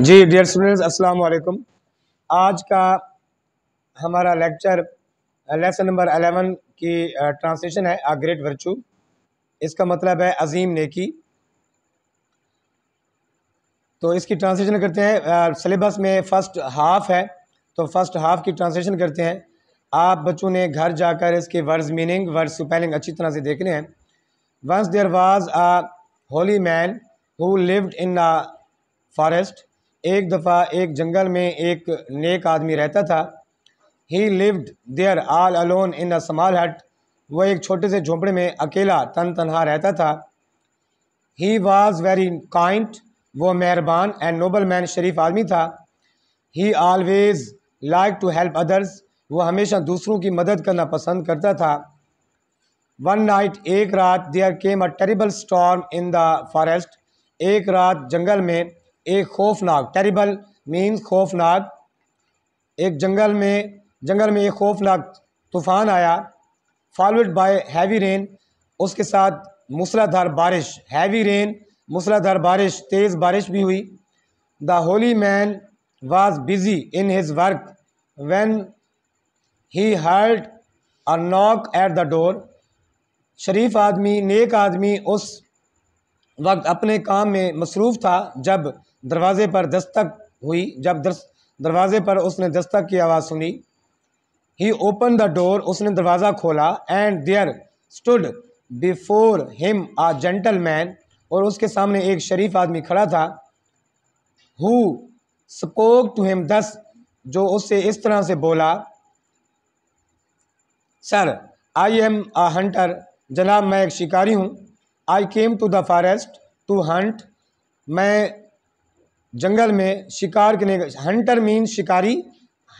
जी dear students अस्सलाम वालेकुम आज का हमारा लेक्चर लेसन नंबर अलेवन की ट्रांसलेशन uh, है आ ग्रेट वर्चू इसका मतलब है अजीम नेकी तो इसकी ट्रांसलेशन करते हैं सिलेबस uh, में फ़र्स्ट हाफ है तो फर्स्ट हाफ की ट्रांसलेशन करते हैं आप बच्चों ने घर जाकर इसके वर्ड्स मीनिंग वर्ड्स स्पेलिंग अच्छी तरह से देखने हैं once there was a holy man who lived in a forest एक दफ़ा एक जंगल में एक नेक आदमी रहता था he lived there all alone in a small hut वह एक छोटे से झोंपड़े में अकेला तन तनहा रहता था ही वॉज़ वेरी काइंड वो मेहरबान एंड नोबल मैन शरीफ आदमी था he always like to help others वह हमेशा दूसरों की मदद करना पसंद करता था वन नाइट एक रात there came a terrible storm in the forest एक रात जंगल में एक खौफनाक टेरिबल मीन खौफनाक एक जंगल में जंगल में एक खौफनाक तूफ़ान आया फॉलोड बाय हैवी रेन उसके साथ मूसलाधार बारिश हैवी रेन मूसलाधार बारिश तेज़ बारिश भी हुई the holy man was busy in his work when he heard a knock at the door शरीफ आदमी नेक आदमी उस वक्त अपने काम में मसरूफ़ था जब दरवाज़े पर दस्तक हुई जब दरवाज़े पर उसने दस्तक की आवाज़ सुनी ही ओपन द डोर उसने दरवाज़ा खोला and there stood before him a gentleman और उसके सामने एक शरीफ आदमी खड़ा था हु स्पोक टू हिम दस जो उससे इस तरह से बोला sir I am a hunter जनाब मैं एक शिकारी हूँ I came to the forest to hunt मैं जंगल में शिकार करने हंटर मीन शिकारी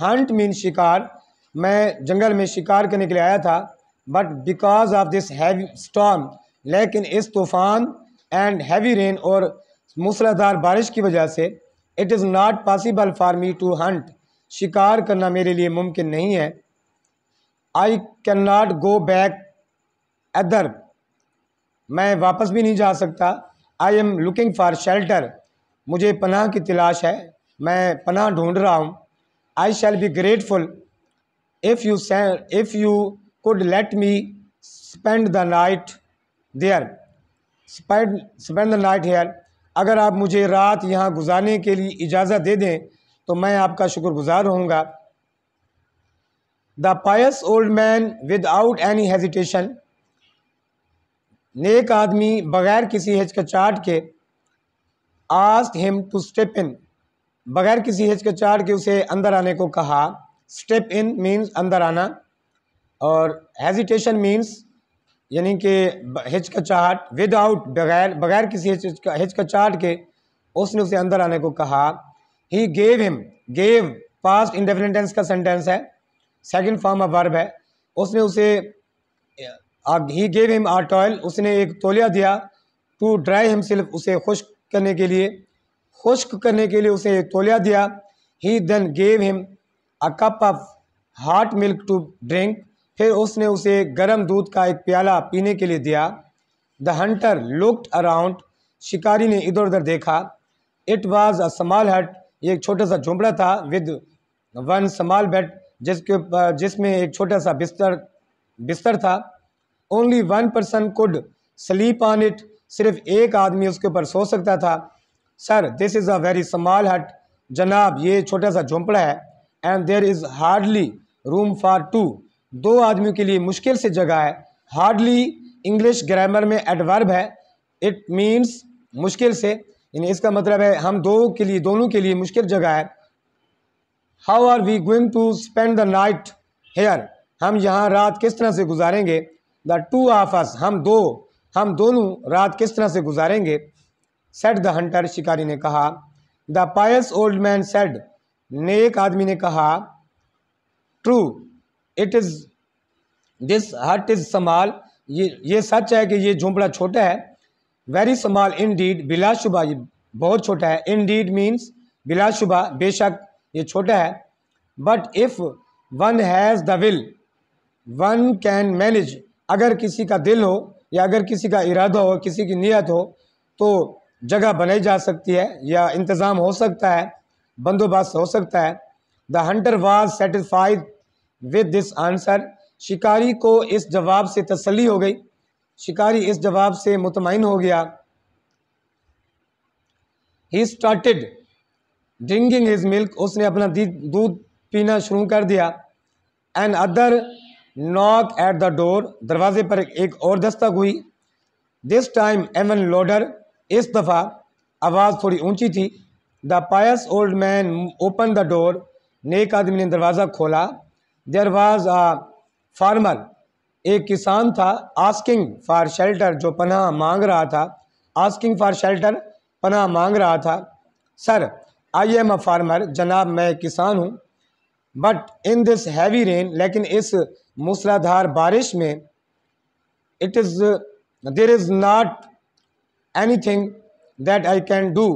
हंट मीन शिकार मैं जंगल में शिकार करने के लिए आया था but because of this heavy storm लेकिन इस तूफ़ान एंड हैवी रेन और मूसलाधार बारिश की वजह से it is not possible for me to hunt शिकार करना मेरे लिए मुमकिन नहीं है I can not go back either मैं वापस भी नहीं जा सकता I am looking for shelter मुझे पनाह की तलाश है मैं पनाह ढूंढ रहा हूँ I shall be grateful if you if you could let me spend the night there spend spend the night here अगर आप मुझे रात यहाँ गुजारने के लिए इजाज़त दे दें तो मैं आपका शुक्रगुजार रहूँगा the pious old man without any hesitation नेक आदमी बग़ैर किसी हिचकचाहट के asked him to step in बगैर किसी हिचकिचाहट के उसे अंदर आने को कहा स्टेप इन मीन्स अंदर आना और हेजिटेशन मीन्स यानी कि हिचकचाहट विदाउट बगैर बगैर किसी हिचकचाहट के उसने उसे अंदर आने को कहा he gave him gave past indefinite tense का सेंटेंस है सेकेंड फॉर्म ऑफ वर्ब है उसने उसे he gave him a towel उसने एक तोलिया दिया टू ड्राई हिम सिर्फ उसे खुश करने के लिए खुश्क करने के लिए उसे तोलिया दिया he then gave him a cup of hot milk to drink फिर उसने उसे गर्म दूध का एक प्याला पीने के लिए दिया द हंटर लुकड अराउंड शिकारी ने इधर उधर देखा इट वॉज अ समाल हट ये एक छोटा सा झुमड़ा था विद वन समाल बेड जिसके जिसमें एक छोटा सा बिस्तर बिस्तर था only one person could sleep on it सिर्फ एक आदमी उसके ऊपर सो सकता था sir this is a very small hut जनाब ये छोटा सा झोंपड़ा है and there is hardly room for two दो आदमियों के लिए मुश्किल से जगह है हार्डली इंग्लिश ग्रामर में एडवर्ब है इट मीन्स मुश्किल से यानी इसका मतलब है हम दो के लिए दोनों के लिए मुश्किल जगह है how are we going to spend the night here हम यहाँ रात किस तरह से गुजारेंगे द टू ऑफ अस हम दो हम दोनों रात किस तरह से गुजारेंगे सेट द हंटर शिकारी ने कहा the pious old man said नेक आदमी ने कहा true it is this hut is small ये ये सच है कि ये झोंपड़ा छोटा है वेरी समाल इन डीड बिलाशुबा ये बहुत छोटा है इन डीड मीन्स बिलाशुबा बेशक ये छोटा है but if one has the will one can manage अगर किसी का दिल हो या अगर किसी का इरादा हो किसी की नीयत हो तो जगह बनाई जा सकती है या इंतज़ाम हो सकता है बंदोबस्त हो सकता है the hunter was satisfied with this answer शिकारी को इस जवाब से तसली हो गई शिकारी इस जवाब से मुतमिन हो गया he started drinking his milk उसने अपना दूध पीना शुरू कर दिया and another knock at the door दरवाजे पर एक और दस्तक हुई दिस टाइम एवन लोडर इस दफ़ा आवाज़ थोड़ी ऊंची थी the pious old man open the door नेक आदमी ने दरवाज़ा खोला देर वाज आ फार्मर एक किसान था आस्किंग फॉर शेल्टर जो पनाह मांग रहा था आस्किंग फॉर शेल्टर पनाह मांग रहा था sir I am a farmer जनाब मैं किसान हूँ but in this heavy rain लेकिन इस मूसलाधार बारिश में it is there is not anything that I can do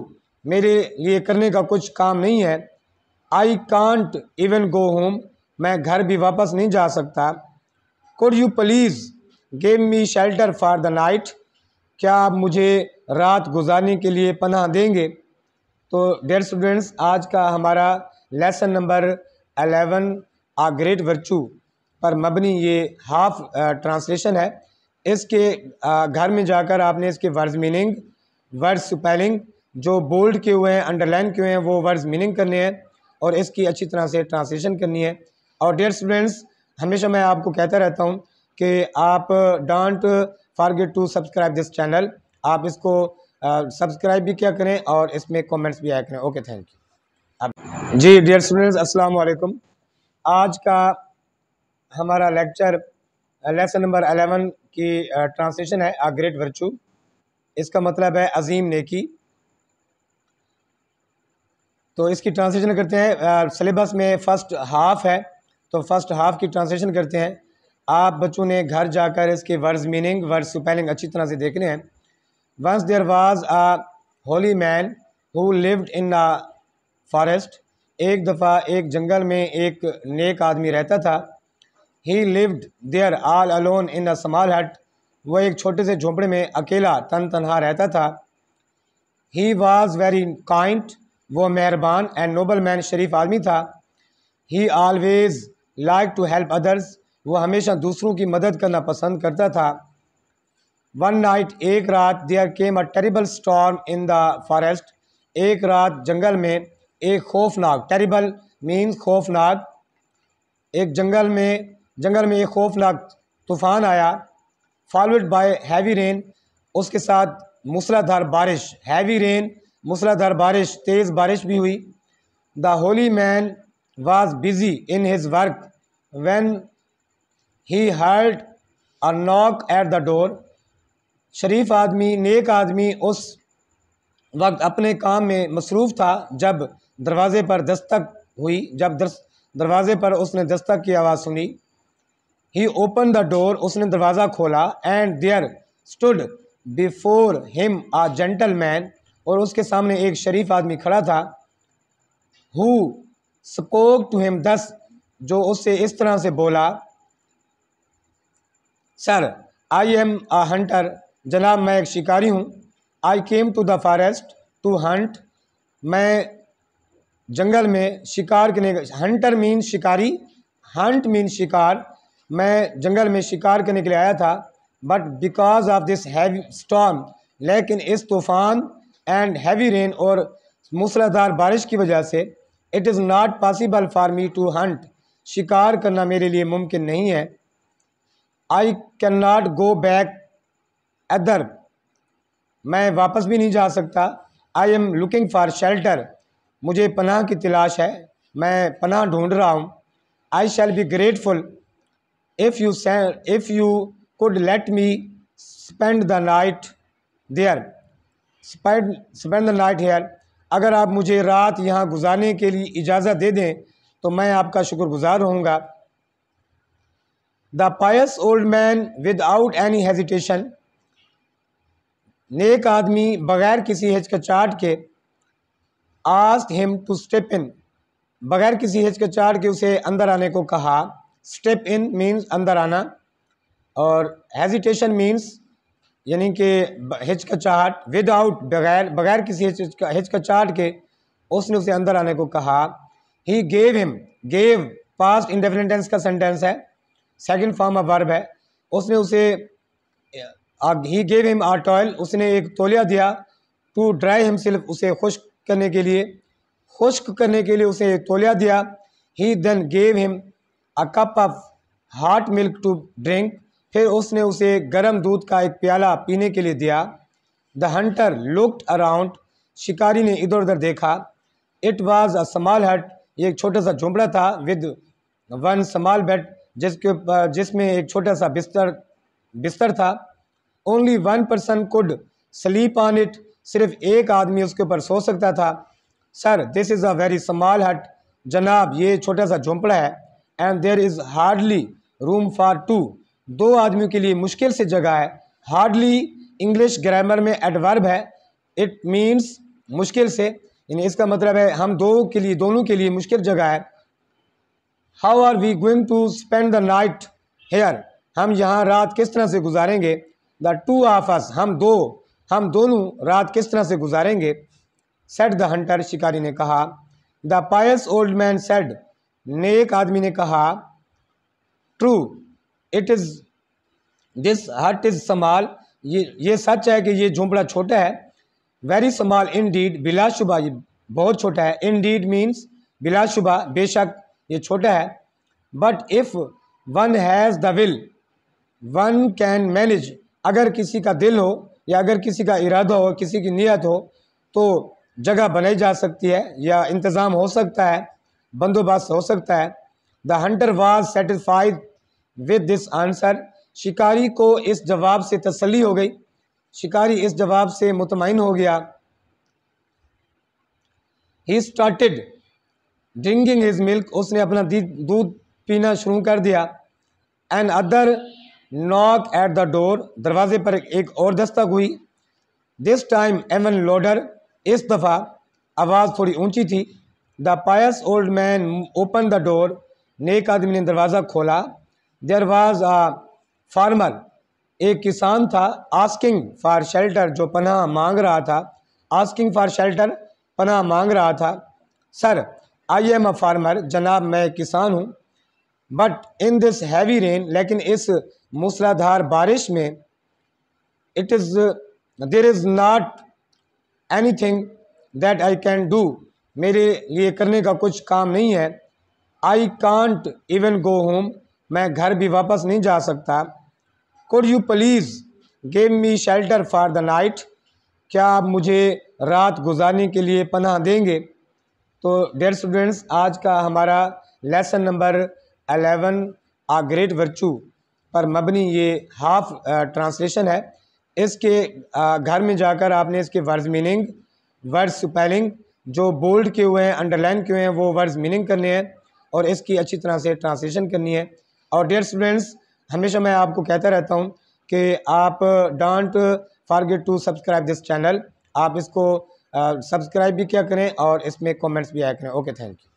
मेरे लिए करने का कुछ काम नहीं है I can't even go home मैं घर भी वापस नहीं जा सकता could you please gave me shelter for the night क्या आप मुझे रात गुजारने के लिए पनाह देंगे तो डेयर स्टूडेंट्स आज का हमारा lesson number eleven a great virtue पर मबनी ये हाफ ट्रांसलेशन है इसके घर में जाकर आपने इसके वर्ड मीनिंग वर्ड स्पेलिंग जो बोल्ड किए हुए हैं अंडरलाइन किए हैं वो वर्ड मीनिंग करने हैं और इसकी अच्छी तरह से ट्रांसलेशन करनी है और डेयर स्टूडेंट्स हमेशा मैं आपको कहता रहता हूँ कि आप don't forget to subscribe this channel आप इसको सब्सक्राइब भी क्या करें और इसमें कमेंट्स भी आया करें okay thank you ji dear students अस्सलाम वालेकुम आज का हमारा लेक्चर लेसन नंबर अलेवन की ट्रांसलेशन uh, है आ ग्रेट वर्चू इसका मतलब है अजीम नेकी तो इसकी ट्रांसलेशन करते हैं सिलेबस uh, में फ़र्स्ट हाफ़ है तो फ़र्स्ट हाफ़ की ट्रांसलेशन करते हैं आप बच्चों ने घर जाकर इसके वर्ड्स मीनिंग वर्ड्स स्पेलिंग अच्छी तरह से देखने हैं once there was a holy man who lived in a forest एक दफ़ा एक जंगल में एक नेक आदमी रहता था he lived there all alone in a small hut वह एक छोटे से झोंपड़े में अकेला तन तनहा रहता था ही वॉज वेरी काइंड वो मेहरबान एंड नोबल मैन शरीफ आदमी था he always like to help others वह हमेशा दूसरों की मदद करना पसंद करता था वन नाइट एक रात there came a terrible storm in the forest एक रात जंगल में एक खौफनाक टेरिबल मीन्स खौफनाक एक जंगल में जंगल में एक खौफनाक तूफ़ान आया फॉलोड बाय हैवी रेन उसके साथ मूसलाधार बारिश हैवी रेन मूसलाधार बारिश तेज़ बारिश भी हुई the holy man was busy in his work when he heard a knock at the door शरीफ आदमी नेक आदमी उस वक्त अपने काम में मसरूफ़ था जब दरवाज़े पर दस्तक हुई जब दरवाज़े पर उसने दस्तक की आवाज़ सुनी ही ओपन द डोर उसने दरवाज़ा खोला and there stood before him a gentleman और उसके सामने एक शरीफ आदमी खड़ा था हु स्पोक टू हिम दस जो उससे इस तरह से बोला sir I am a hunter जनाब मैं एक शिकारी हूँ I came to the forest to hunt मैं जंगल में शिकार के लिए हंटर मीन शिकारी हंट मीन शिकार मैं जंगल में शिकार करने के लिए आया था but because of this heavy storm लेकिन इस तूफ़ान एंड हैवी रेन और मूसलाधार बारिश की वजह से it is not possible for me to hunt शिकार करना मेरे लिए मुमकिन नहीं है I can not go back either मैं वापस भी नहीं जा सकता I am looking for shelter मुझे पनाह की तलाश है मैं पनाह ढूंढ रहा हूँ I shall be grateful if you send, if you could let me spend the night there spend spend the night here अगर आप मुझे रात यहाँ गुजारने के लिए इजाज़त दे दें तो मैं आपका शुक्रगुजार होऊंगा। The pious old man without any hesitation नेक आदमी बग़ैर किसी हिचकचाट के asked him to step in बग़ैर किसी हिचकचाट के उसे अंदर आने को कहा स्टेप इन मीन्स अंदर आना और हेजिटेशन मीन्स यानी कि हिचकचाहट विदाउट बगैर बगैर किसी हिचकचाहट के उसने उसे अंदर आने को कहा he gave him gave past indefinite tense का सेंटेंस है सेकंड फॉर्म ऑफ वर्ब है उसने उसे he gave him a towel उसने एक तोलिया दिया टू ड्राई हिम सिर्फ उसे खुश्क करने के लिए खुश्क करने के लिए उसे एक तोलिया दिया he then gave him a cup of hot milk to drink फिर उसने उसे गर्म दूध का एक प्याला पीने के लिए दिया द हंटर लुकड अराउंड शिकारी ने इधर उधर देखा इट वॉज अ स्मॉल हट ये एक छोटा सा झुंबड़ा था विद वन स्मॉल बेड जिसके जिसमें एक छोटा सा बिस्तर बिस्तर था only one person could sleep on it सिर्फ एक आदमी उसके ऊपर सो सकता था sir this is a very small hut जनाब ये छोटा सा झोंपड़ा है and there is hardly room for two दो आदमियों के लिए मुश्किल से जगह है हार्डली इंग्लिश ग्रामर में एडवर्ब है इट मीन्स मुश्किल से यानी इसका मतलब है हम दो के लिए दोनों के लिए मुश्किल जगह है how are we going to spend the night here हम यहाँ रात किस तरह से गुजारेंगे द टू ऑफ अस हम दो हम दोनों रात किस तरह से गुजारेंगे सेट द हंटर शिकारी ने कहा the pious old man said ने एक आदमी ने कहा true it is this hut is small ये ये सच है कि ये झोंपड़ा छोटा है वेरी समाल इन डीड बिलाशुबा ये बहुत छोटा है इन डीड मीन्स बिलाशुबा बेशक ये छोटा है but if one has the will one can manage अगर किसी का दिल हो या अगर किसी का इरादा हो किसी की नीयत हो तो जगह बनाई जा सकती है या इंतज़ाम हो सकता है बंदोबस्त हो सकता है the hunter was satisfied with this answer शिकारी को इस जवाब से तसली हो गई शिकारी इस जवाब से मुतमिन हो गया he started drinking his milk उसने अपना दूध पीना शुरू कर दिया and another knock at the door दरवाजे पर एक और दस्तक हुई दिस टाइम एवन लोडर इस दफ़ा आवाज़ थोड़ी ऊंची थी the pious old man open the door नेक आदमी ने दरवाज़ा खोला देर वाज आ फार्मर एक किसान था आस्किंग फॉर शेल्टर जो पनाह मांग रहा था आस्किंग फॉर शेल्टर पनाह मांग रहा था sir I am a farmer जनाब मैं किसान हूँ but in this heavy rain लेकिन इस मूसलाधार बारिश में it is there is not anything that I can do मेरे लिए करने का कुछ काम नहीं है I can't even go home मैं घर भी वापस नहीं जा सकता could you please gave me shelter for the night क्या आप मुझे रात गुजारने के लिए पनाह देंगे तो डेयर स्टूडेंट्स आज का हमारा lesson number eleven a great virtue पर मबनी ये हाफ ट्रांसलेशन है इसके घर में जाकर आपने इसके वर्ज मीनिंग वर्ड स्पेलिंग जो बोल्ड किए हुए हैं अंडरलाइन किए हुए हैं वो वर्ड्स मीनिंग करने हैं और इसकी अच्छी तरह से ट्रांसलेशन करनी है और डियर स्टूडेंट्स हमेशा मैं आपको कहता रहता हूँ कि आप don't get to subscribe this channel आप इसको सब्सक्राइब भी किया करें और इसमें कॉमेंट्स भी आया करें ओके थैंक यू